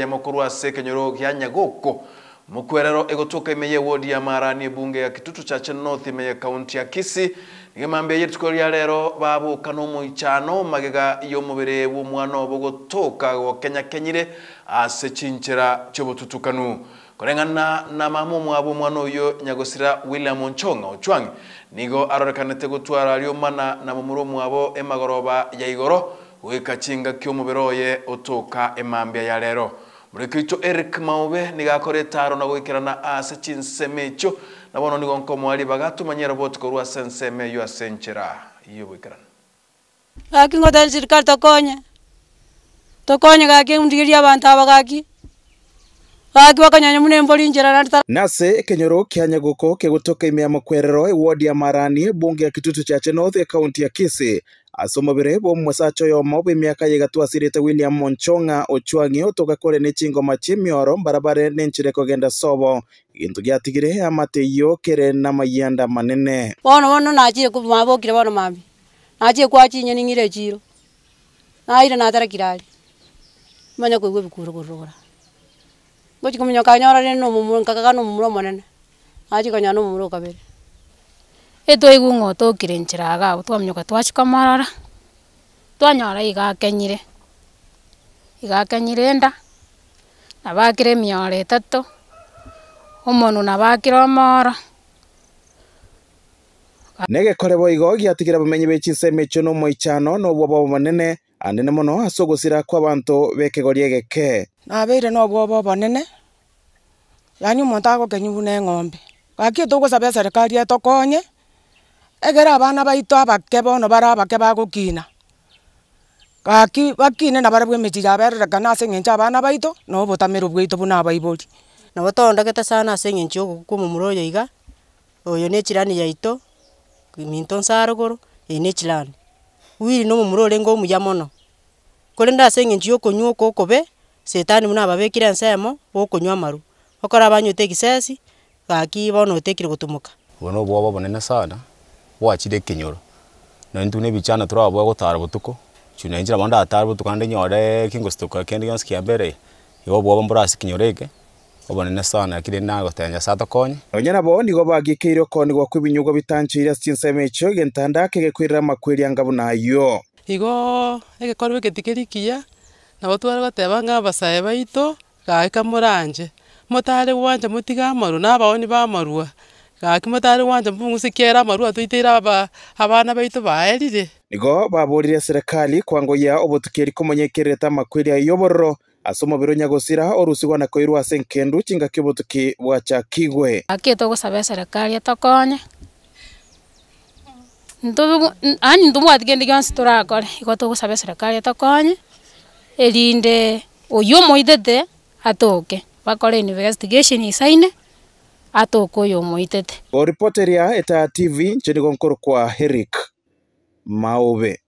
ya mokuru wa sekenyoro gya nyagoko mukwerero egotoka imeye wodi ya marani bunge ya kitutu cha north imeye kaunti ya kisi nigimambe yitwari ya rero babuka no muicano magega yo mubere w'umwana obogotoka go Kenya kenyire ase chinchira cinchera chobotutukanu korengana na mamu mwabu mwano uyo nyagosira William Onchonga Ochwangi nigo arorekanete gutwara ryo mana na mumuro mwabo emagoroba ya igoro kuika chinga kyo mubiroye utuka emambia ya lero murekicho eric maube nigakora taro na gwikirana ase chinsemecho echo na bono nigo mwali bagatu manyera botu enseme senseme yu enchera iyo gwikirana gaki ngotani serikali tokonye tokonye gaki ndigeria ya aba gaki bagiwaga nyanya munembo linjira nandita nase kenyoro kya nyaguko kegutoka ime ya mkwerero e wodi ya marani bunge ya kitutu cha north ya kaunti ya kisi asoma bire bo mwasacho yo mobe miaka ye gatua sirete william monchonga ochwangi otoka kore ne chingo machimi oro barabare ne nchire kogenda sobo gintu gya tigire amate yo kere na mayanda manene bono bono naji ku mabogire bono mami naji ku achi nyeni ngire jiro naire na tarakirali manya ku gwe bikuru kurora ngochi kumunyoka nyorane no mumuro nkakaga no mumuro monene aji konya no mumuro kabere etwaigu ng'o tokire nchira agabu twamunyoka twachuka marara twanyora igakenyire igakenyire enda nabakire emyoro etato omonu nabakire omoro negekorebo igo giatigire bomenyi ba echinsa emichio na omoichano nobwo bobo bonene anene mono ase ogusira kwa abanto bekegoria egeke nabeire na obwoba obonene yaani omonto agokenya buna eng'ombe gaki togosaba eserikari etokonye egere abana baito abake bono bare abake bagokina gaki bakine nabare bwa abererekana ase eng'encho abana baito no obotamero bwaito buna abaibori nabo tondagete sana ase eng'encho ogo kwa omomura oyo iga oyo na echirani yaito minto nsarogoro eyi na echirani wiri no mumurore ngo omuya mono kore ndase eng'encho ya okonywa oko setani buna ababekire ensemo bokonywa amaru okora abanywete egisesi gaki bono otekire gotumuka bono na obwoba obonene sana bwachire ekenyoro nonye tuna ebichana toraboa egotara botuko chuna enchera bono ndatara botuko naende nyore ekingosituka kende gionsi kiambereye igo obwoba mborase ekenyoro eke obo nene sana akire sato kony onye nabo nigo bagikire ko nigo kwibinyugo bitanchira cinseme cyo gentanda kwirira makwiri ngabu nayo igo ege kiya na egekorwe getikirikia nabo twarigoteba ng'a abasae baito gaika moranje motari gwanje motiga amaru nabaoni bamarua gaki wanje gwanje mbung'usikiera amarua twaiteire ba abana baito baerire nigo baborire serikali kwangoya obotukeri komonyekireta makwiri aiyo bororo asomo bironya gusira orusigwa na koirwa ase nkendu chinga kibutuki bwachakigwe aki togosaba eserikali etokonye ani ntumwati kende gionsi torakore igo togosaba serikali etokonye erinde oyo omoitete atoke bakore investigation isaine atoke oyo moitete goripota eria etaa tv ncheni gonkoro kwa herik maube